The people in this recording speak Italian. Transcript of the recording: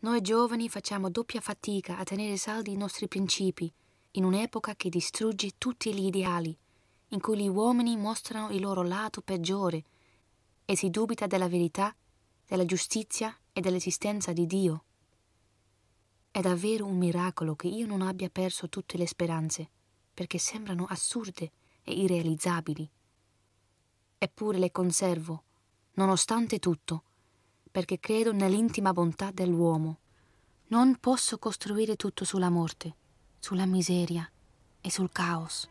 Noi giovani facciamo doppia fatica a tenere saldi i nostri principi, in un'epoca che distrugge tutti gli ideali, in cui gli uomini mostrano il loro lato peggiore e si dubita della verità, della giustizia e dell'esistenza di Dio. È davvero un miracolo che io non abbia perso tutte le speranze, perché sembrano assurde e irrealizzabili. Eppure le conservo, nonostante tutto, perché credo nell'intima bontà dell'uomo. Non posso costruire tutto sulla morte, sulla miseria e sul caos.